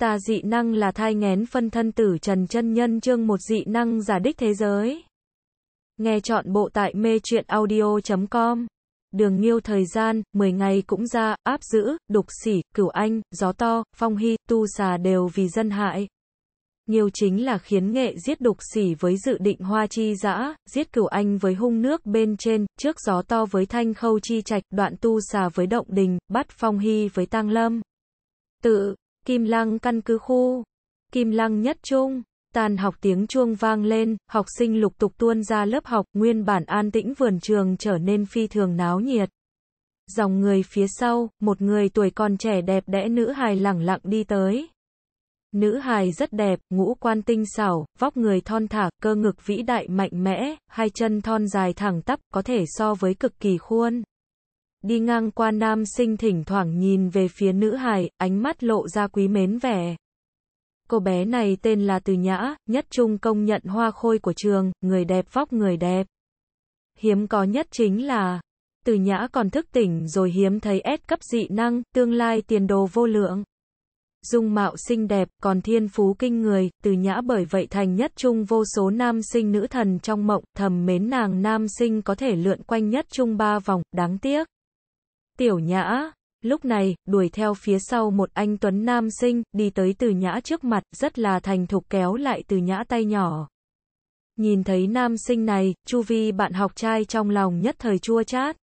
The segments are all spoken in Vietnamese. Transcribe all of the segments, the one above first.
Tà dị năng là thai ngén phân thân tử Trần Chân Nhân chương một dị năng giả đích thế giới. Nghe chọn bộ tại mê truyện audio.com. Đường Nghiêu thời gian, 10 ngày cũng ra, áp giữ, đục sỉ, cửu anh, gió to, phong hy, tu xà đều vì dân hại. Nghiêu chính là khiến nghệ giết đục sỉ với dự định hoa chi dã, giết cửu anh với hung nước bên trên, trước gió to với thanh khâu chi trạch, đoạn tu xà với động đình, bắt phong hy với tang lâm. Tự Kim Lăng căn cứ khu, Kim Lăng nhất trung. Tàn học tiếng chuông vang lên, học sinh lục tục tuôn ra lớp học, nguyên bản an tĩnh vườn trường trở nên phi thường náo nhiệt. Dòng người phía sau, một người tuổi còn trẻ đẹp đẽ nữ hài lẳng lặng đi tới. Nữ hài rất đẹp, ngũ quan tinh xảo, vóc người thon thả, cơ ngực vĩ đại mạnh mẽ, hai chân thon dài thẳng tắp, có thể so với cực kỳ khuôn đi ngang qua nam sinh thỉnh thoảng nhìn về phía nữ hài, ánh mắt lộ ra quý mến vẻ. Cô bé này tên là Từ Nhã, nhất trung công nhận hoa khôi của trường, người đẹp vóc người đẹp. Hiếm có nhất chính là, Từ Nhã còn thức tỉnh rồi hiếm thấy S cấp dị năng, tương lai tiền đồ vô lượng. Dung mạo xinh đẹp, còn thiên phú kinh người, Từ Nhã bởi vậy thành nhất trung vô số nam sinh nữ thần trong mộng, thầm mến nàng nam sinh có thể lượn quanh nhất trung ba vòng, đáng tiếc. Tiểu Nhã, lúc này, đuổi theo phía sau một anh Tuấn Nam sinh, đi tới từ Nhã trước mặt, rất là thành thục kéo lại từ Nhã tay nhỏ. Nhìn thấy nam sinh này, chu vi bạn học trai trong lòng nhất thời chua chát.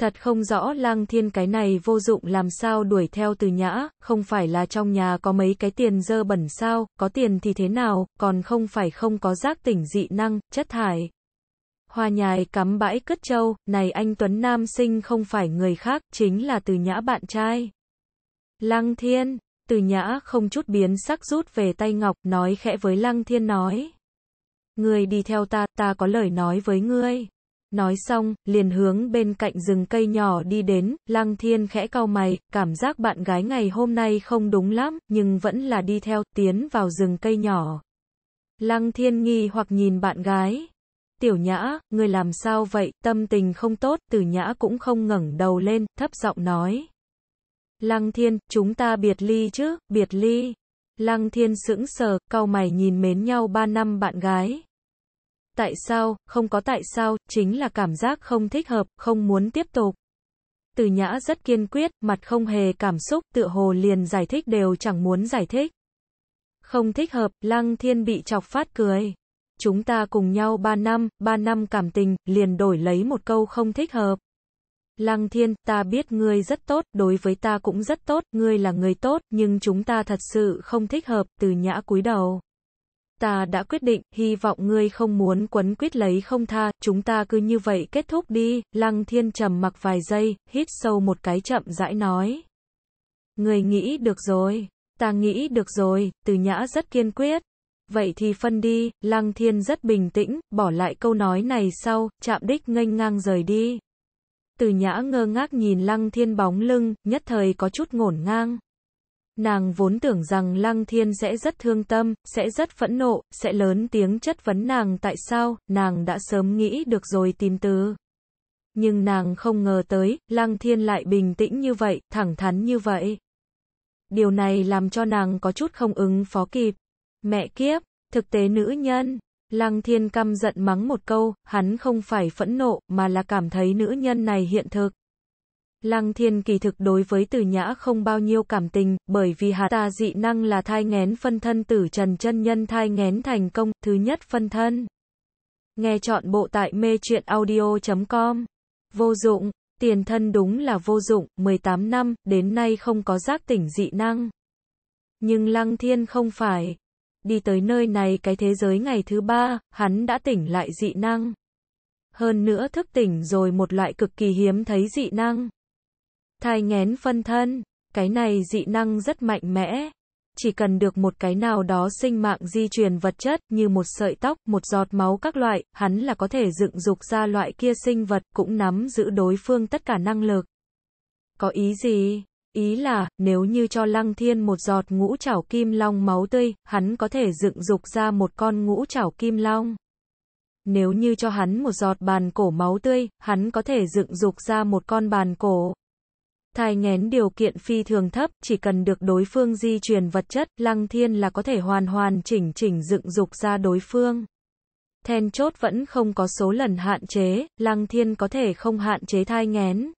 Thật không rõ lang thiên cái này vô dụng làm sao đuổi theo từ nhã, không phải là trong nhà có mấy cái tiền dơ bẩn sao, có tiền thì thế nào, còn không phải không có giác tỉnh dị năng, chất thải. Hoa nhài cắm bãi cất trâu, này anh Tuấn Nam sinh không phải người khác, chính là từ nhã bạn trai. Lăng Thiên, từ nhã không chút biến sắc rút về tay Ngọc, nói khẽ với Lăng Thiên nói. Người đi theo ta, ta có lời nói với ngươi. Nói xong, liền hướng bên cạnh rừng cây nhỏ đi đến, Lăng Thiên khẽ cau mày, cảm giác bạn gái ngày hôm nay không đúng lắm, nhưng vẫn là đi theo, tiến vào rừng cây nhỏ. Lăng Thiên nghi hoặc nhìn bạn gái. Tiểu Nhã, người làm sao vậy, tâm tình không tốt, Từ Nhã cũng không ngẩng đầu lên, thấp giọng nói. Lăng Thiên, chúng ta biệt ly chứ, biệt ly. Lăng Thiên sững sờ, cau mày nhìn mến nhau ba năm bạn gái. Tại sao, không có tại sao, chính là cảm giác không thích hợp, không muốn tiếp tục. Từ Nhã rất kiên quyết, mặt không hề cảm xúc, tựa hồ liền giải thích đều chẳng muốn giải thích. Không thích hợp, Lăng Thiên bị chọc phát cười chúng ta cùng nhau 3 năm, 3 năm cảm tình, liền đổi lấy một câu không thích hợp. Lăng thiên, ta biết ngươi rất tốt, đối với ta cũng rất tốt, ngươi là người tốt, nhưng chúng ta thật sự không thích hợp, từ nhã cúi đầu. Ta đã quyết định, hy vọng ngươi không muốn quấn quyết lấy không tha, chúng ta cứ như vậy kết thúc đi, lăng thiên trầm mặc vài giây, hít sâu một cái chậm rãi nói. Ngươi nghĩ được rồi, ta nghĩ được rồi, từ nhã rất kiên quyết vậy thì phân đi, Lăng Thiên rất bình tĩnh, bỏ lại câu nói này sau, chạm đích nghênh ngang rời đi. Từ nhã ngơ ngác nhìn Lăng Thiên bóng lưng, nhất thời có chút ngổn ngang. Nàng vốn tưởng rằng Lăng Thiên sẽ rất thương tâm, sẽ rất phẫn nộ, sẽ lớn tiếng chất vấn nàng tại sao, nàng đã sớm nghĩ được rồi tìm từ. Nhưng nàng không ngờ tới, Lăng Thiên lại bình tĩnh như vậy, thẳng thắn như vậy. Điều này làm cho nàng có chút không ứng phó kịp. Mẹ kiếp, thực tế nữ nhân. Lăng Thiên căm giận mắng một câu, hắn không phải phẫn nộ mà là cảm thấy nữ nhân này hiện thực. Lăng Thiên kỳ thực đối với Từ Nhã không bao nhiêu cảm tình, bởi vì hạt ta dị năng là thai ngén phân thân tử Trần chân nhân thai ngén thành công, thứ nhất phân thân. Nghe chọn bộ tại mê truyện audio.com. Vô dụng, tiền thân đúng là vô dụng, 18 năm, đến nay không có giác tỉnh dị năng. Nhưng Lăng Thiên không phải đi tới nơi này cái thế giới ngày thứ ba, hắn đã tỉnh lại dị năng. Hơn nữa thức tỉnh rồi một loại cực kỳ hiếm thấy dị năng. Thai ngén phân thân, cái này dị năng rất mạnh mẽ. Chỉ cần được một cái nào đó sinh mạng di truyền vật chất như một sợi tóc, một giọt máu các loại, hắn là có thể dựng dục ra loại kia sinh vật cũng nắm giữ đối phương tất cả năng lực. Có ý gì? Ý là, nếu như cho Lăng Thiên một giọt ngũ chảo kim long máu tươi, hắn có thể dựng dục ra một con ngũ chảo kim long. Nếu như cho hắn một giọt bàn cổ máu tươi, hắn có thể dựng dục ra một con bàn cổ. Thai nghén điều kiện phi thường thấp, chỉ cần được đối phương di truyền vật chất, Lăng Thiên là có thể hoàn hoàn chỉnh chỉnh dựng dục ra đối phương. Then chốt vẫn không có số lần hạn chế, Lăng Thiên có thể không hạn chế thai nghén,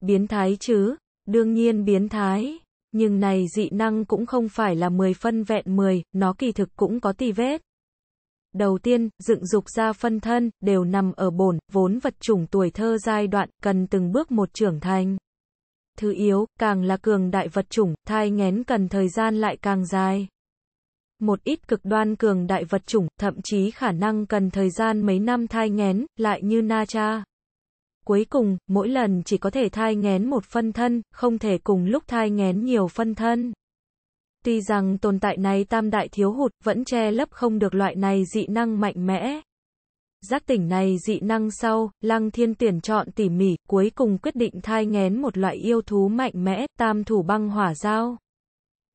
Biến thái chứ, đương nhiên biến thái, nhưng này dị năng cũng không phải là 10 phân vẹn 10, nó kỳ thực cũng có tì vết. Đầu tiên, dựng dục ra phân thân, đều nằm ở bổn, vốn vật chủng tuổi thơ giai đoạn, cần từng bước một trưởng thành. Thứ yếu, càng là cường đại vật chủng, thai ngén cần thời gian lại càng dài. Một ít cực đoan cường đại vật chủng, thậm chí khả năng cần thời gian mấy năm thai ngén, lại như na cha. Cuối cùng, mỗi lần chỉ có thể thai ngén một phân thân, không thể cùng lúc thai ngén nhiều phân thân. Tuy rằng tồn tại này tam đại thiếu hụt, vẫn che lấp không được loại này dị năng mạnh mẽ. Giác tỉnh này dị năng sau, Lăng Thiên tuyển chọn tỉ mỉ, cuối cùng quyết định thai ngén một loại yêu thú mạnh mẽ, tam thủ băng hỏa giao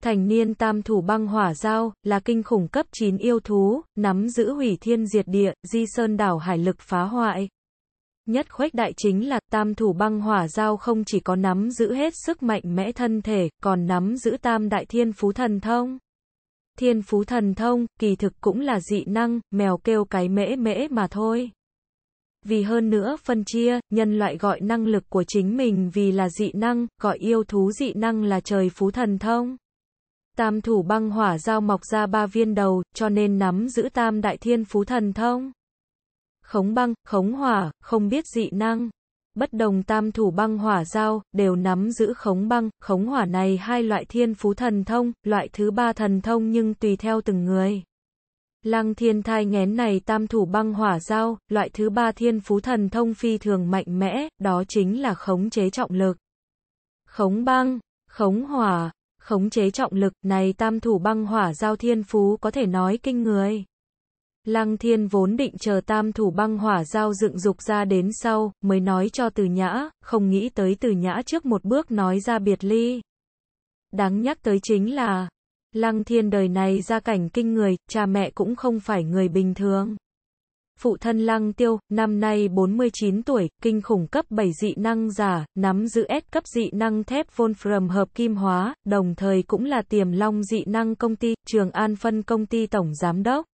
Thành niên tam thủ băng hỏa giao là kinh khủng cấp 9 yêu thú, nắm giữ hủy thiên diệt địa, di sơn đảo hải lực phá hoại. Nhất khuếch đại chính là tam thủ băng hỏa giao không chỉ có nắm giữ hết sức mạnh mẽ thân thể, còn nắm giữ tam đại thiên phú thần thông. Thiên phú thần thông, kỳ thực cũng là dị năng, mèo kêu cái mễ mễ mà thôi. Vì hơn nữa phân chia, nhân loại gọi năng lực của chính mình vì là dị năng, gọi yêu thú dị năng là trời phú thần thông. Tam thủ băng hỏa giao mọc ra ba viên đầu, cho nên nắm giữ tam đại thiên phú thần thông khống băng, khống hỏa, không biết dị năng. Bất đồng tam thủ băng hỏa giao, đều nắm giữ khống băng, khống hỏa này hai loại thiên phú thần thông, loại thứ ba thần thông nhưng tùy theo từng người. Lăng thiên thai ngén này tam thủ băng hỏa giao, loại thứ ba thiên phú thần thông phi thường mạnh mẽ, đó chính là khống chế trọng lực. Khống băng, khống hỏa, khống chế trọng lực này tam thủ băng hỏa giao thiên phú có thể nói kinh người. Lăng Thiên vốn định chờ tam thủ băng hỏa giao dựng dục ra đến sau, mới nói cho từ nhã, không nghĩ tới từ nhã trước một bước nói ra biệt ly. Đáng nhắc tới chính là, Lăng Thiên đời này ra cảnh kinh người, cha mẹ cũng không phải người bình thường. Phụ thân Lăng Tiêu, năm nay 49 tuổi, kinh khủng cấp 7 dị năng giả, nắm giữ S cấp dị năng thép Volfram hợp kim hóa, đồng thời cũng là tiềm long dị năng công ty, trường an phân công ty tổng giám đốc.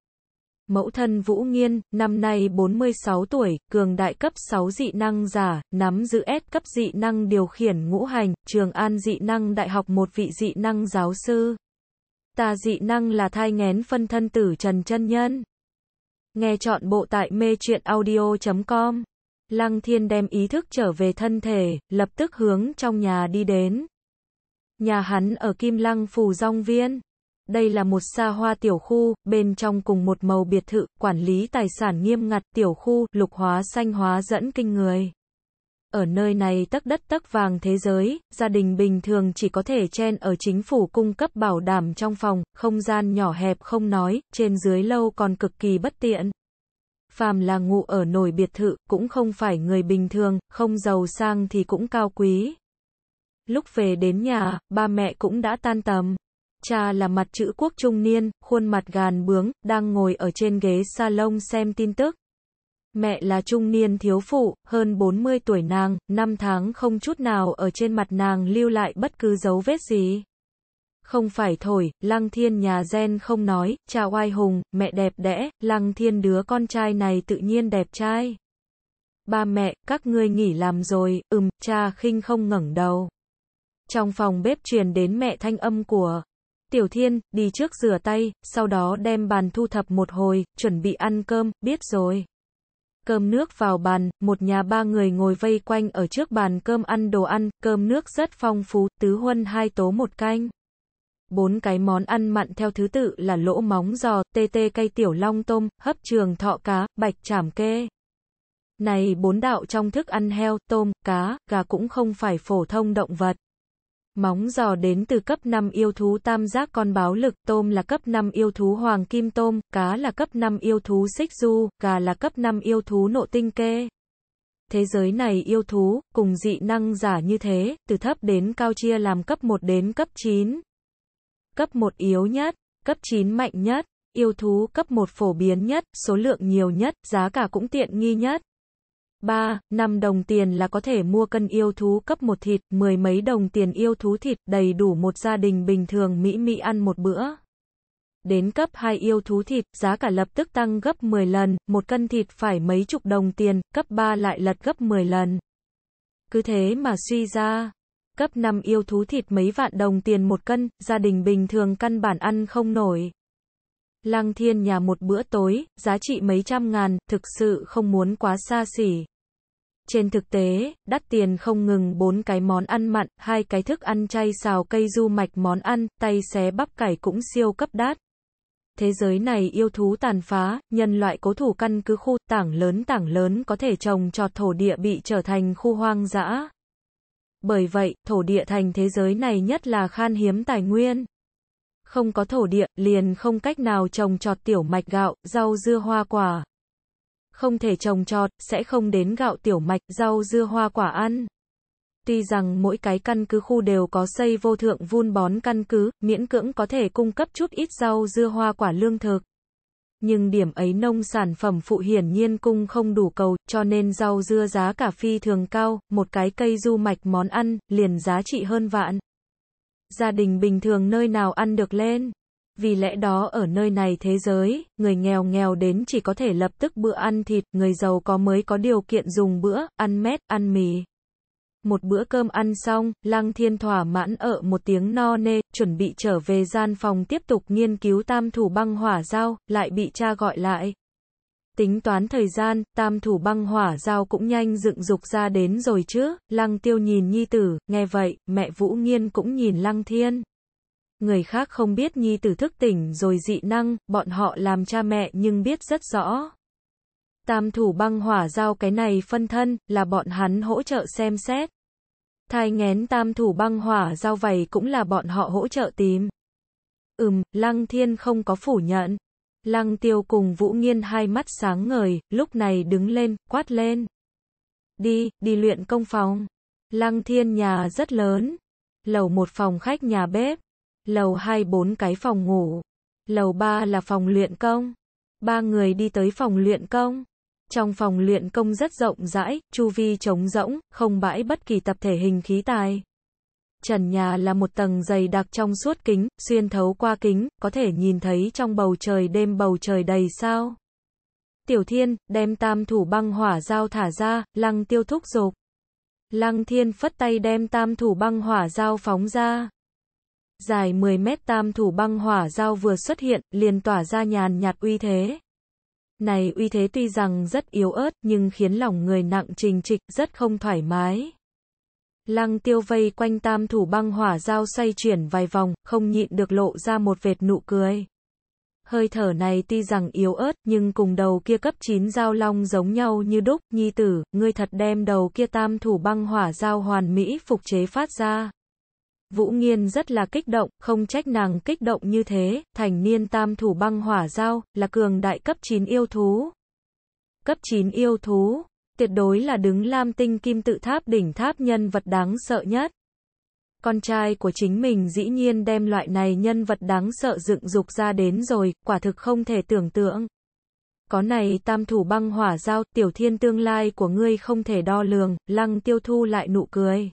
Mẫu thân Vũ Nghiên, năm nay 46 tuổi, cường đại cấp 6 dị năng giả, nắm giữ S cấp dị năng điều khiển ngũ hành, Trường An dị năng đại học một vị dị năng giáo sư. Tà dị năng là thai ngén phân thân tử Trần Chân Nhân. Nghe chọn bộ tại mê truyện audio.com. Lăng Thiên đem ý thức trở về thân thể, lập tức hướng trong nhà đi đến. Nhà hắn ở Kim Lăng Phù Rong Viên đây là một xa hoa tiểu khu, bên trong cùng một màu biệt thự, quản lý tài sản nghiêm ngặt tiểu khu, lục hóa xanh hóa dẫn kinh người. Ở nơi này tất đất tất vàng thế giới, gia đình bình thường chỉ có thể chen ở chính phủ cung cấp bảo đảm trong phòng, không gian nhỏ hẹp không nói, trên dưới lâu còn cực kỳ bất tiện. Phàm là ngụ ở nổi biệt thự, cũng không phải người bình thường, không giàu sang thì cũng cao quý. Lúc về đến nhà, ba mẹ cũng đã tan tầm. Cha là mặt chữ quốc trung niên, khuôn mặt gàn bướng, đang ngồi ở trên ghế salon xem tin tức. Mẹ là trung niên thiếu phụ, hơn 40 tuổi nàng, năm tháng không chút nào ở trên mặt nàng lưu lại bất cứ dấu vết gì. Không phải thổi, Lăng Thiên nhà gen không nói, cha oai hùng, mẹ đẹp đẽ, Lăng Thiên đứa con trai này tự nhiên đẹp trai. Ba mẹ, các ngươi nghỉ làm rồi, ừm, cha khinh không ngẩng đầu. Trong phòng bếp truyền đến mẹ thanh âm của Tiểu Thiên, đi trước rửa tay, sau đó đem bàn thu thập một hồi, chuẩn bị ăn cơm, biết rồi. Cơm nước vào bàn, một nhà ba người ngồi vây quanh ở trước bàn cơm ăn đồ ăn, cơm nước rất phong phú, tứ huân hai tố một canh. Bốn cái món ăn mặn theo thứ tự là lỗ móng giò, tê tê cây tiểu long tôm, hấp trường thọ cá, bạch chảm kê. Này bốn đạo trong thức ăn heo, tôm, cá, gà cũng không phải phổ thông động vật. Móng giò đến từ cấp 5 yêu thú tam giác con báo lực, tôm là cấp 5 yêu thú hoàng kim tôm, cá là cấp 5 yêu thú xích du, gà là cấp 5 yêu thú nộ tinh kê. Thế giới này yêu thú, cùng dị năng giả như thế, từ thấp đến cao chia làm cấp 1 đến cấp 9. Cấp 1 yếu nhất, cấp 9 mạnh nhất, yêu thú cấp 1 phổ biến nhất, số lượng nhiều nhất, giá cả cũng tiện nghi nhất. 3, 5 đồng tiền là có thể mua cân yêu thú cấp một thịt, mười mấy đồng tiền yêu thú thịt đầy đủ một gia đình bình thường Mỹ Mỹ ăn một bữa. Đến cấp 2 yêu thú thịt, giá cả lập tức tăng gấp 10 lần, một cân thịt phải mấy chục đồng tiền, cấp 3 lại lật gấp 10 lần. Cứ thế mà suy ra, cấp 5 yêu thú thịt mấy vạn đồng tiền một cân, gia đình bình thường căn bản ăn không nổi. Lăng thiên nhà một bữa tối, giá trị mấy trăm ngàn, thực sự không muốn quá xa xỉ. Trên thực tế, đắt tiền không ngừng bốn cái món ăn mặn, hai cái thức ăn chay xào cây du mạch món ăn, tay xé bắp cải cũng siêu cấp đắt. Thế giới này yêu thú tàn phá, nhân loại cố thủ căn cứ khu tảng lớn tảng lớn có thể trồng trọt thổ địa bị trở thành khu hoang dã. Bởi vậy, thổ địa thành thế giới này nhất là khan hiếm tài nguyên không có thổ địa, liền không cách nào trồng trọt tiểu mạch gạo, rau dưa hoa quả. Không thể trồng trọt, sẽ không đến gạo tiểu mạch, rau dưa hoa quả ăn. Tuy rằng mỗi cái căn cứ khu đều có xây vô thượng vun bón căn cứ, miễn cưỡng có thể cung cấp chút ít rau dưa hoa quả lương thực. Nhưng điểm ấy nông sản phẩm phụ hiển nhiên cung không đủ cầu, cho nên rau dưa giá cả phi thường cao, một cái cây du mạch món ăn, liền giá trị hơn vạn gia đình bình thường nơi nào ăn được lên. Vì lẽ đó ở nơi này thế giới, người nghèo nghèo đến chỉ có thể lập tức bữa ăn thịt, người giàu có mới có điều kiện dùng bữa, ăn mét, ăn mì. Một bữa cơm ăn xong, Lăng Thiên thỏa mãn ở một tiếng no nê, chuẩn bị trở về gian phòng tiếp tục nghiên cứu tam thủ băng hỏa giao, lại bị cha gọi lại. Tính toán thời gian, tam thủ băng hỏa giao cũng nhanh dựng dục ra đến rồi chứ, lăng tiêu nhìn nhi tử, nghe vậy, mẹ Vũ Nghiên cũng nhìn lăng thiên. Người khác không biết nhi tử thức tỉnh rồi dị năng, bọn họ làm cha mẹ nhưng biết rất rõ. Tam thủ băng hỏa giao cái này phân thân, là bọn hắn hỗ trợ xem xét. Thai ngén tam thủ băng hỏa giao vầy cũng là bọn họ hỗ trợ tìm. Ừm, lăng thiên không có phủ nhận. Lăng tiêu cùng Vũ Nghiên hai mắt sáng ngời, lúc này đứng lên, quát lên. Đi, đi luyện công phòng. Lăng thiên nhà rất lớn. Lầu một phòng khách nhà bếp. Lầu hai bốn cái phòng ngủ. Lầu ba là phòng luyện công. Ba người đi tới phòng luyện công. Trong phòng luyện công rất rộng rãi, chu vi trống rỗng, không bãi bất kỳ tập thể hình khí tài. Trần nhà là một tầng dày đặc trong suốt kính, xuyên thấu qua kính, có thể nhìn thấy trong bầu trời đêm bầu trời đầy sao. Tiểu thiên, đem tam thủ băng hỏa dao thả ra, lăng tiêu thúc dục Lăng thiên phất tay đem tam thủ băng hỏa dao phóng ra. Dài 10 mét tam thủ băng hỏa dao vừa xuất hiện, liền tỏa ra nhàn nhạt uy thế. Này uy thế tuy rằng rất yếu ớt, nhưng khiến lòng người nặng trình trịch, rất không thoải mái. Lăng tiêu vây quanh tam thủ băng hỏa dao xoay chuyển vài vòng, không nhịn được lộ ra một vệt nụ cười. Hơi thở này tuy rằng yếu ớt, nhưng cùng đầu kia cấp 9 dao long giống nhau như đúc, nhi tử, ngươi thật đem đầu kia tam thủ băng hỏa dao hoàn mỹ phục chế phát ra. Vũ Nghiên rất là kích động, không trách nàng kích động như thế, thành niên tam thủ băng hỏa dao, là cường đại cấp 9 yêu thú. Cấp 9 yêu thú, tuyệt đối là đứng lam tinh kim tự tháp đỉnh tháp nhân vật đáng sợ nhất. Con trai của chính mình dĩ nhiên đem loại này nhân vật đáng sợ dựng dục ra đến rồi, quả thực không thể tưởng tượng. Có này tam thủ băng hỏa giao, tiểu thiên tương lai của ngươi không thể đo lường, lăng tiêu thu lại nụ cười.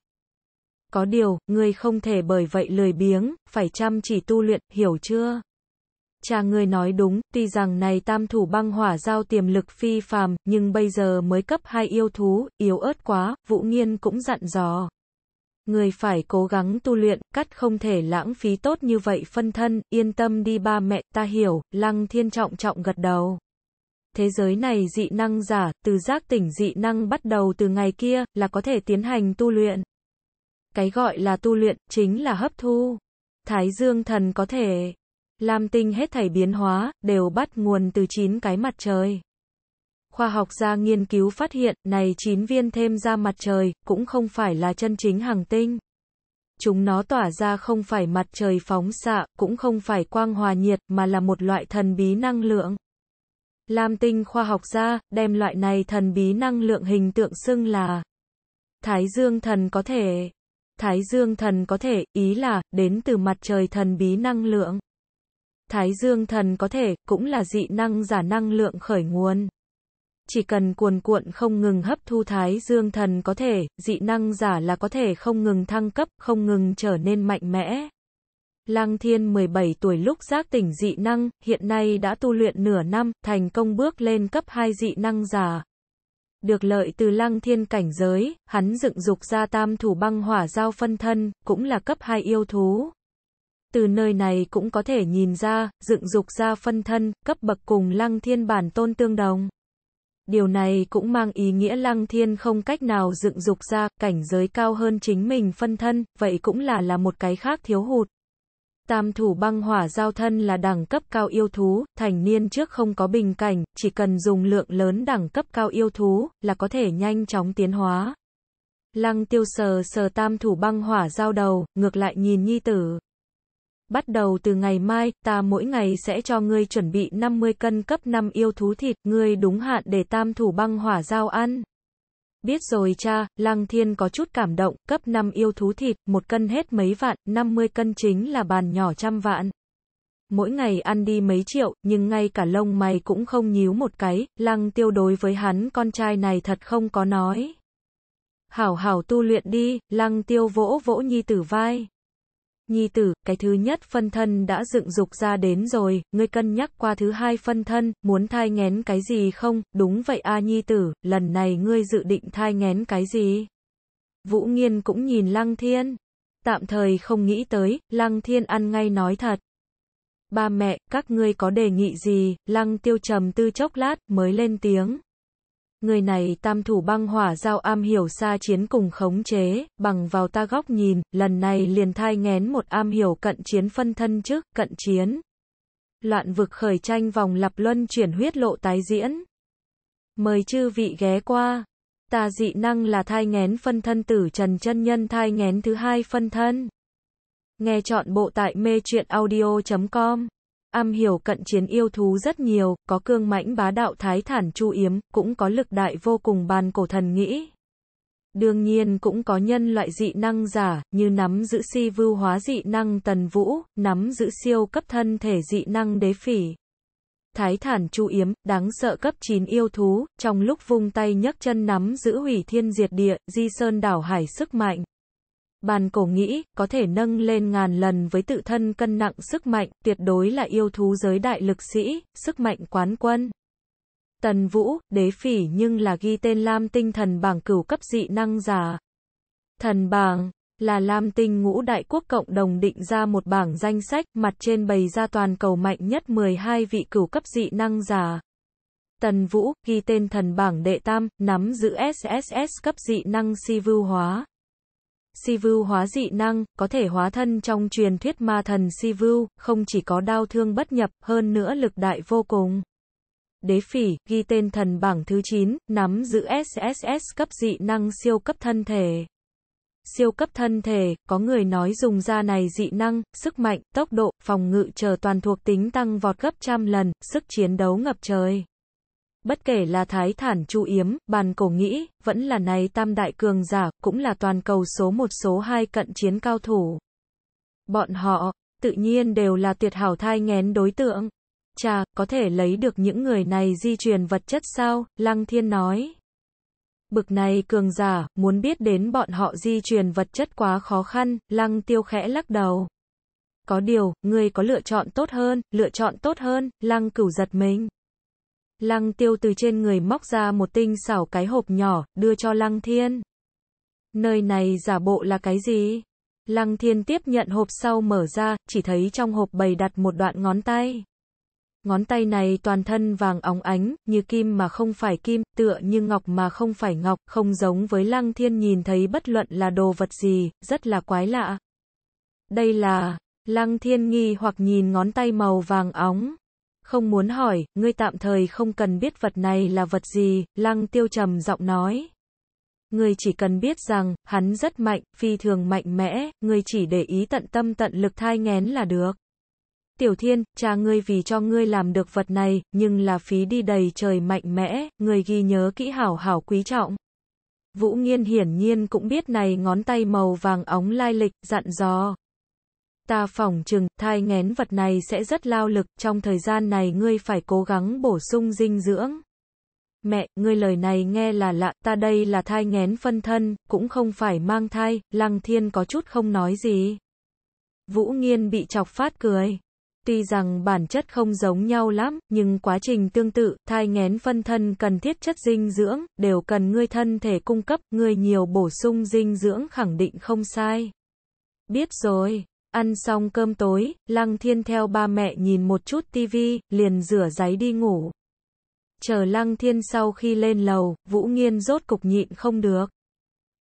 Có điều, ngươi không thể bởi vậy lười biếng, phải chăm chỉ tu luyện, hiểu chưa? cha ngươi nói đúng, tuy rằng này tam thủ băng hỏa giao tiềm lực phi phàm, nhưng bây giờ mới cấp hai yêu thú, yếu ớt quá, Vũ Nghiên cũng dặn dò. Người phải cố gắng tu luyện, cắt không thể lãng phí tốt như vậy phân thân, yên tâm đi ba mẹ, ta hiểu, lăng thiên trọng trọng gật đầu. Thế giới này dị năng giả, từ giác tỉnh dị năng bắt đầu từ ngày kia, là có thể tiến hành tu luyện. Cái gọi là tu luyện, chính là hấp thu. Thái dương thần có thể Lam tinh hết thảy biến hóa, đều bắt nguồn từ 9 cái mặt trời. Khoa học gia nghiên cứu phát hiện, này 9 viên thêm ra mặt trời, cũng không phải là chân chính hàng tinh. Chúng nó tỏa ra không phải mặt trời phóng xạ, cũng không phải quang hòa nhiệt, mà là một loại thần bí năng lượng. Lam tinh khoa học gia, đem loại này thần bí năng lượng hình tượng xưng là Thái dương thần có thể. Thái dương thần có thể, ý là, đến từ mặt trời thần bí năng lượng. Thái dương thần có thể, cũng là dị năng giả năng lượng khởi nguồn. Chỉ cần cuồn cuộn không ngừng hấp thu thái dương thần có thể, dị năng giả là có thể không ngừng thăng cấp, không ngừng trở nên mạnh mẽ. Lăng Thiên 17 tuổi lúc giác tỉnh dị năng, hiện nay đã tu luyện nửa năm, thành công bước lên cấp 2 dị năng giả. Được lợi từ Lăng Thiên cảnh giới, hắn dựng dục ra tam thủ băng hỏa giao phân thân, cũng là cấp 2 yêu thú. Từ nơi này cũng có thể nhìn ra, dựng dục ra phân thân, cấp bậc cùng lăng thiên bản tôn tương đồng. Điều này cũng mang ý nghĩa lăng thiên không cách nào dựng dục ra, cảnh giới cao hơn chính mình phân thân, vậy cũng là là một cái khác thiếu hụt. Tam thủ băng hỏa giao thân là đẳng cấp cao yêu thú, thành niên trước không có bình cảnh, chỉ cần dùng lượng lớn đẳng cấp cao yêu thú, là có thể nhanh chóng tiến hóa. Lăng tiêu sờ sờ tam thủ băng hỏa giao đầu, ngược lại nhìn nhi tử. Bắt đầu từ ngày mai, ta mỗi ngày sẽ cho ngươi chuẩn bị 50 cân cấp 5 yêu thú thịt, ngươi đúng hạn để tam thủ băng hỏa giao ăn. Biết rồi cha, Lăng Thiên có chút cảm động, cấp 5 yêu thú thịt, một cân hết mấy vạn, 50 cân chính là bàn nhỏ trăm vạn. Mỗi ngày ăn đi mấy triệu, nhưng ngay cả lông mày cũng không nhíu một cái, Lăng Tiêu đối với hắn con trai này thật không có nói. Hảo hảo tu luyện đi, Lăng Tiêu vỗ vỗ nhi tử vai. Nhi tử, cái thứ nhất phân thân đã dựng dục ra đến rồi, ngươi cân nhắc qua thứ hai phân thân, muốn thai ngén cái gì không? Đúng vậy a nhi tử, lần này ngươi dự định thai ngén cái gì? Vũ Nghiên cũng nhìn Lăng Thiên. Tạm thời không nghĩ tới, Lăng Thiên ăn ngay nói thật. Ba mẹ, các ngươi có đề nghị gì? Lăng Tiêu trầm tư chốc lát, mới lên tiếng. Người này tam thủ băng hỏa giao am hiểu xa chiến cùng khống chế, bằng vào ta góc nhìn, lần này liền thai ngén một am hiểu cận chiến phân thân trước, cận chiến. Loạn vực khởi tranh vòng lặp luân chuyển huyết lộ tái diễn. Mời chư vị ghé qua. Ta dị năng là thai ngén phân thân tử trần chân nhân thai ngén thứ hai phân thân. Nghe chọn bộ tại mê truyện audio.com am hiểu cận chiến yêu thú rất nhiều, có cương mãnh bá đạo thái thản chu yếm, cũng có lực đại vô cùng bàn cổ thần nghĩ. Đương nhiên cũng có nhân loại dị năng giả, như nắm giữ si vưu hóa dị năng tần vũ, nắm giữ siêu cấp thân thể dị năng đế phỉ. Thái thản chu yếm, đáng sợ cấp 9 yêu thú, trong lúc vung tay nhấc chân nắm giữ hủy thiên diệt địa, di sơn đảo hải sức mạnh. Bàn cổ nghĩ, có thể nâng lên ngàn lần với tự thân cân nặng sức mạnh, tuyệt đối là yêu thú giới đại lực sĩ, sức mạnh quán quân. Tần Vũ, đế phỉ nhưng là ghi tên Lam Tinh thần bảng cửu cấp dị năng giả. Thần bảng, là Lam Tinh ngũ đại quốc cộng đồng định ra một bảng danh sách, mặt trên bày ra toàn cầu mạnh nhất 12 vị cửu cấp dị năng giả. Tần Vũ, ghi tên thần bảng đệ tam, nắm giữ SSS cấp dị năng si vưu hóa. Sivu hóa dị năng, có thể hóa thân trong truyền thuyết ma thần Sivu, không chỉ có đau thương bất nhập, hơn nữa lực đại vô cùng. Đế phỉ, ghi tên thần bảng thứ 9, nắm giữ SSS cấp dị năng siêu cấp thân thể. Siêu cấp thân thể, có người nói dùng ra này dị năng, sức mạnh, tốc độ, phòng ngự chờ toàn thuộc tính tăng vọt gấp trăm lần, sức chiến đấu ngập trời. Bất kể là Thái Thản Chu Yếm, Bàn Cổ Nghĩ, vẫn là này Tam Đại Cường Giả, cũng là toàn cầu số một số hai cận chiến cao thủ. Bọn họ, tự nhiên đều là tuyệt hảo thai nghén đối tượng. Chà, có thể lấy được những người này di truyền vật chất sao, Lăng Thiên nói. Bực này cường giả, muốn biết đến bọn họ di truyền vật chất quá khó khăn, Lăng Tiêu khẽ lắc đầu. Có điều, người có lựa chọn tốt hơn, lựa chọn tốt hơn, Lăng cửu giật mình. Lăng tiêu từ trên người móc ra một tinh xảo cái hộp nhỏ, đưa cho lăng thiên. Nơi này giả bộ là cái gì? Lăng thiên tiếp nhận hộp sau mở ra, chỉ thấy trong hộp bày đặt một đoạn ngón tay. Ngón tay này toàn thân vàng óng ánh, như kim mà không phải kim, tựa như ngọc mà không phải ngọc, không giống với lăng thiên nhìn thấy bất luận là đồ vật gì, rất là quái lạ. Đây là, lăng thiên nghi hoặc nhìn ngón tay màu vàng óng. Không muốn hỏi, ngươi tạm thời không cần biết vật này là vật gì, lăng tiêu trầm giọng nói. Ngươi chỉ cần biết rằng, hắn rất mạnh, phi thường mạnh mẽ, ngươi chỉ để ý tận tâm tận lực thai ngén là được. Tiểu thiên, cha ngươi vì cho ngươi làm được vật này, nhưng là phí đi đầy trời mạnh mẽ, ngươi ghi nhớ kỹ hảo hảo quý trọng. Vũ Nghiên hiển nhiên cũng biết này ngón tay màu vàng ống lai lịch, dặn dò. Ta phỏng chừng, thai nghén vật này sẽ rất lao lực, trong thời gian này ngươi phải cố gắng bổ sung dinh dưỡng. Mẹ, ngươi lời này nghe là lạ, ta đây là thai nghén phân thân, cũng không phải mang thai, lăng thiên có chút không nói gì. Vũ Nghiên bị chọc phát cười. Tuy rằng bản chất không giống nhau lắm, nhưng quá trình tương tự, thai nghén phân thân cần thiết chất dinh dưỡng, đều cần ngươi thân thể cung cấp, ngươi nhiều bổ sung dinh dưỡng khẳng định không sai. Biết rồi, Ăn xong cơm tối, Lăng Thiên theo ba mẹ nhìn một chút tivi, liền rửa giấy đi ngủ. Chờ Lăng Thiên sau khi lên lầu, Vũ Nghiên rốt cục nhịn không được.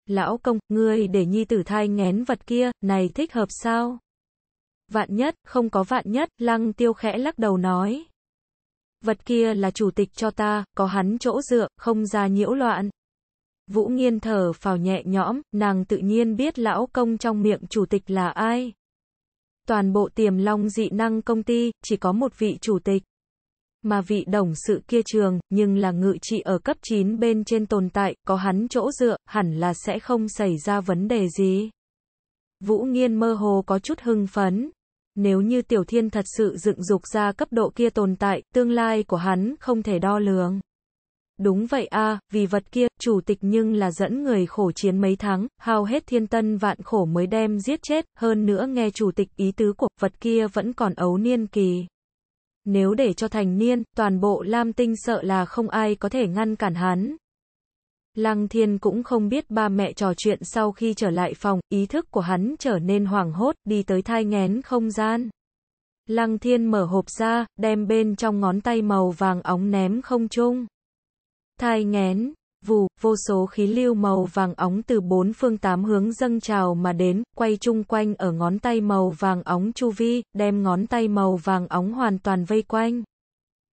Lão công, ngươi để nhi tử thai ngén vật kia, này thích hợp sao? Vạn nhất, không có vạn nhất, Lăng Tiêu khẽ lắc đầu nói. Vật kia là chủ tịch cho ta, có hắn chỗ dựa, không ra nhiễu loạn. Vũ Nghiên thở phào nhẹ nhõm, nàng tự nhiên biết lão công trong miệng chủ tịch là ai toàn bộ tiềm long dị năng công ty, chỉ có một vị chủ tịch. Mà vị đồng sự kia trường, nhưng là ngự trị ở cấp 9 bên trên tồn tại, có hắn chỗ dựa, hẳn là sẽ không xảy ra vấn đề gì. Vũ Nghiên mơ hồ có chút hưng phấn. Nếu như Tiểu Thiên thật sự dựng dục ra cấp độ kia tồn tại, tương lai của hắn không thể đo lường. Đúng vậy a, vì vật kia, chủ tịch nhưng là dẫn người khổ chiến mấy tháng, hao hết thiên tân vạn khổ mới đem giết chết, hơn nữa nghe chủ tịch ý tứ của vật kia vẫn còn ấu niên kỳ. Nếu để cho thành niên, toàn bộ Lam Tinh sợ là không ai có thể ngăn cản hắn. Lăng Thiên cũng không biết ba mẹ trò chuyện sau khi trở lại phòng, ý thức của hắn trở nên hoảng hốt, đi tới thai ngén không gian. Lăng Thiên mở hộp ra, đem bên trong ngón tay màu vàng óng ném không trung. Thai ngén, vù, vô số khí lưu màu vàng óng từ bốn phương tám hướng dâng trào mà đến, quay chung quanh ở ngón tay màu vàng óng chu vi, đem ngón tay màu vàng óng hoàn toàn vây quanh.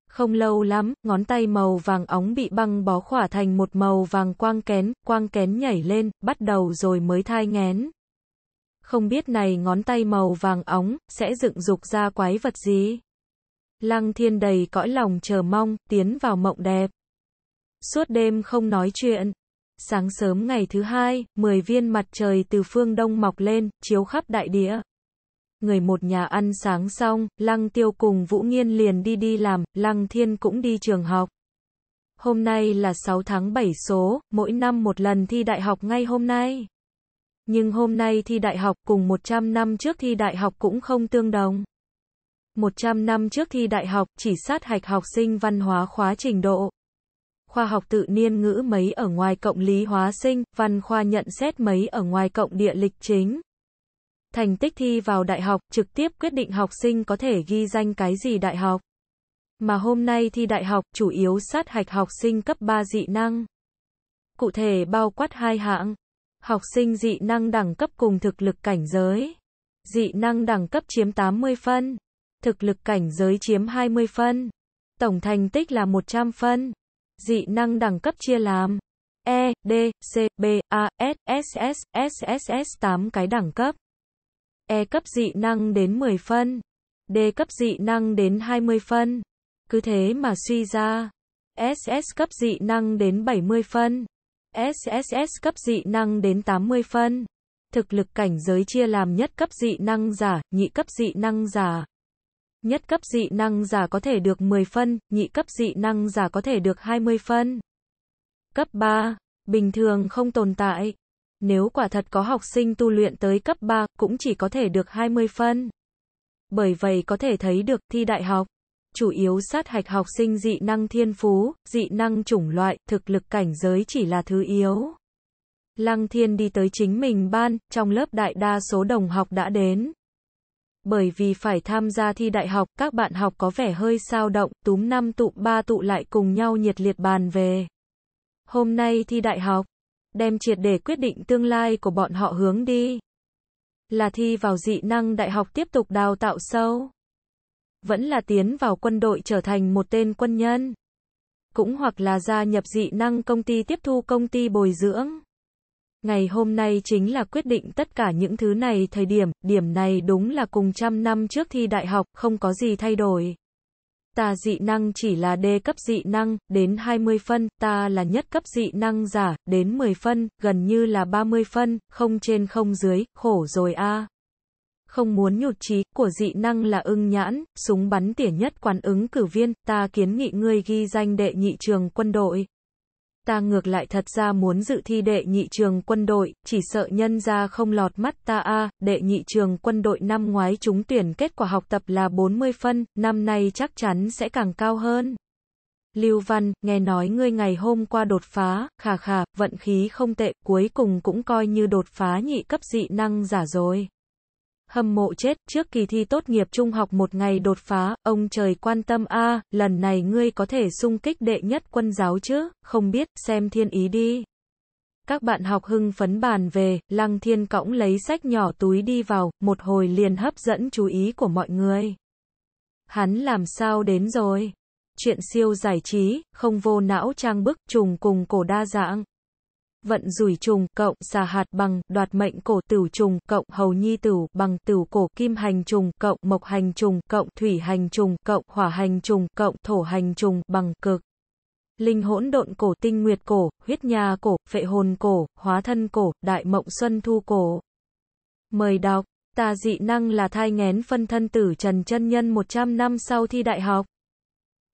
Không lâu lắm, ngón tay màu vàng óng bị băng bó khỏa thành một màu vàng quang kén, quang kén nhảy lên, bắt đầu rồi mới thai ngén. Không biết này ngón tay màu vàng óng, sẽ dựng dục ra quái vật gì? Lăng thiên đầy cõi lòng chờ mong, tiến vào mộng đẹp suốt đêm không nói chuyện. Sáng sớm ngày thứ hai, 10 viên mặt trời từ phương đông mọc lên, chiếu khắp đại địa. Người một nhà ăn sáng xong, Lăng Tiêu cùng Vũ Nghiên liền đi đi làm, Lăng Thiên cũng đi trường học. Hôm nay là 6 tháng 7 số, mỗi năm một lần thi đại học ngay hôm nay. Nhưng hôm nay thi đại học cùng 100 năm trước thi đại học cũng không tương đồng. 100 năm trước thi đại học chỉ sát hạch học sinh văn hóa khóa trình độ khoa học tự niên ngữ mấy ở ngoài cộng lý hóa sinh, văn khoa nhận xét mấy ở ngoài cộng địa lịch chính. Thành tích thi vào đại học trực tiếp quyết định học sinh có thể ghi danh cái gì đại học. Mà hôm nay thi đại học chủ yếu sát hạch học sinh cấp 3 dị năng. Cụ thể bao quát hai hạng. Học sinh dị năng đẳng cấp cùng thực lực cảnh giới. Dị năng đẳng cấp chiếm 80 phân. Thực lực cảnh giới chiếm 20 phân. Tổng thành tích là 100 phân dị năng đẳng cấp chia làm E, D, C, B, A, S, S, S, S, S, S 8 cái đẳng cấp. E cấp dị năng đến 10 phân, D cấp dị năng đến 20 phân. Cứ thế mà suy ra, SS cấp dị năng đến 70 phân, SSS cấp dị năng đến 80 phân. Thực lực cảnh giới chia làm nhất cấp dị năng giả, nhị cấp dị năng giả, Nhất cấp dị năng giả có thể được 10 phân, nhị cấp dị năng giả có thể được 20 phân. Cấp 3, bình thường không tồn tại. Nếu quả thật có học sinh tu luyện tới cấp 3, cũng chỉ có thể được 20 phân. Bởi vậy có thể thấy được thi đại học, chủ yếu sát hạch học sinh dị năng thiên phú, dị năng chủng loại, thực lực cảnh giới chỉ là thứ yếu. Lăng Thiên đi tới chính mình ban, trong lớp đại đa số đồng học đã đến bởi vì phải tham gia thi đại học, các bạn học có vẻ hơi sao động, túm năm tụ ba tụ lại cùng nhau nhiệt liệt bàn về. Hôm nay thi đại học, đem triệt để quyết định tương lai của bọn họ hướng đi. Là thi vào dị năng đại học tiếp tục đào tạo sâu. Vẫn là tiến vào quân đội trở thành một tên quân nhân. Cũng hoặc là gia nhập dị năng công ty tiếp thu công ty bồi dưỡng. Ngày hôm nay chính là quyết định tất cả những thứ này thời điểm, điểm này đúng là cùng trăm năm trước thi đại học, không có gì thay đổi. Ta dị năng chỉ là D cấp dị năng, đến 20 phân, ta là nhất cấp dị năng giả, đến 10 phân, gần như là 30 phân, không trên không dưới, khổ rồi a. À. Không muốn nhụt chí của dị năng là ưng nhãn, súng bắn tỉa nhất quán ứng cử viên, ta kiến nghị ngươi ghi danh đệ nhị trường quân đội ta ngược lại thật ra muốn dự thi đệ nhị trường quân đội, chỉ sợ nhân ra không lọt mắt ta a đệ nhị trường quân đội năm ngoái chúng tuyển kết quả học tập là 40 phân, năm nay chắc chắn sẽ càng cao hơn. Lưu Văn, nghe nói ngươi ngày hôm qua đột phá, khà khà, vận khí không tệ, cuối cùng cũng coi như đột phá nhị cấp dị năng giả rồi hâm mộ chết, trước kỳ thi tốt nghiệp trung học một ngày đột phá, ông trời quan tâm a, lần này ngươi có thể sung kích đệ nhất quân giáo chứ, không biết, xem thiên ý đi. Các bạn học hưng phấn bàn về, Lăng Thiên cõng lấy sách nhỏ túi đi vào, một hồi liền hấp dẫn chú ý của mọi người. Hắn làm sao đến rồi? Chuyện siêu giải trí, không vô não trang bức trùng cùng cổ đa dạng vận rủi trùng, cộng, xà hạt bằng, đoạt mệnh cổ tửu trùng, cộng, hầu nhi tửu, bằng tửu cổ, kim hành trùng, cộng, mộc hành trùng, cộng, thủy hành trùng, cộng, hỏa hành trùng, cộng, thổ hành trùng, bằng, cực. Linh hỗn độn cổ tinh nguyệt cổ, huyết nhà cổ, phệ hồn cổ, hóa thân cổ, đại mộng xuân thu cổ. Mời đọc, tà dị năng là thai ngén phân thân tử Trần chân Nhân 100 năm sau thi đại học.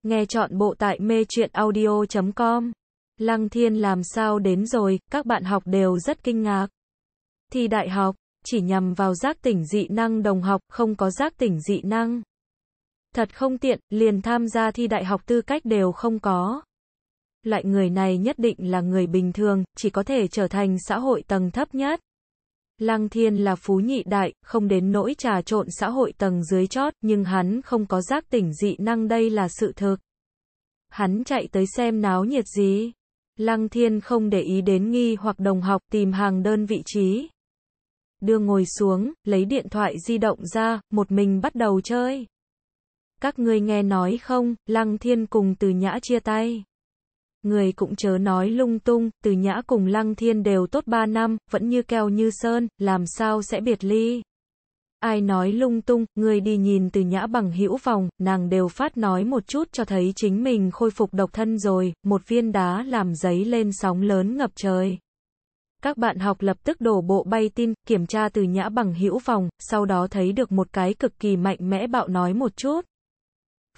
Nghe chọn bộ tại mê truyện audio.com Lăng Thiên làm sao đến rồi, các bạn học đều rất kinh ngạc. Thì đại học, chỉ nhằm vào giác tỉnh dị năng đồng học, không có giác tỉnh dị năng. Thật không tiện, liền tham gia thi đại học tư cách đều không có. Loại người này nhất định là người bình thường, chỉ có thể trở thành xã hội tầng thấp nhất. Lăng Thiên là phú nhị đại, không đến nỗi trà trộn xã hội tầng dưới chót, nhưng hắn không có giác tỉnh dị năng đây là sự thực. Hắn chạy tới xem náo nhiệt gì. Lăng Thiên không để ý đến nghi hoặc đồng học tìm hàng đơn vị trí. Đưa ngồi xuống, lấy điện thoại di động ra, một mình bắt đầu chơi. Các ngươi nghe nói không, Lăng Thiên cùng từ nhã chia tay. Người cũng chớ nói lung tung, từ nhã cùng Lăng Thiên đều tốt 3 năm, vẫn như keo như sơn, làm sao sẽ biệt ly. Ai nói lung tung, người đi nhìn từ nhã bằng hữu phòng, nàng đều phát nói một chút cho thấy chính mình khôi phục độc thân rồi, một viên đá làm giấy lên sóng lớn ngập trời. Các bạn học lập tức đổ bộ bay tin, kiểm tra từ nhã bằng hữu phòng, sau đó thấy được một cái cực kỳ mạnh mẽ bạo nói một chút.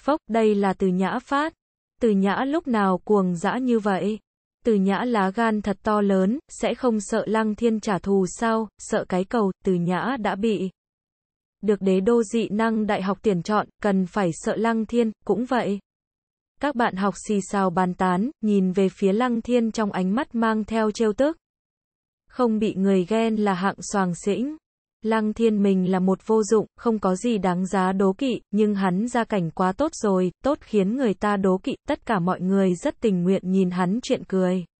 Phốc, đây là từ nhã phát. Từ nhã lúc nào cuồng dã như vậy? Từ nhã lá gan thật to lớn, sẽ không sợ lăng thiên trả thù sao, sợ cái cầu, từ nhã đã bị được đế đô dị năng đại học tuyển chọn, cần phải sợ Lăng Thiên, cũng vậy. Các bạn học xì xào bàn tán, nhìn về phía Lăng Thiên trong ánh mắt mang theo trêu tức. Không bị người ghen là hạng soàng xĩnh. Lăng Thiên mình là một vô dụng, không có gì đáng giá đố kỵ, nhưng hắn ra cảnh quá tốt rồi, tốt khiến người ta đố kỵ, tất cả mọi người rất tình nguyện nhìn hắn chuyện cười.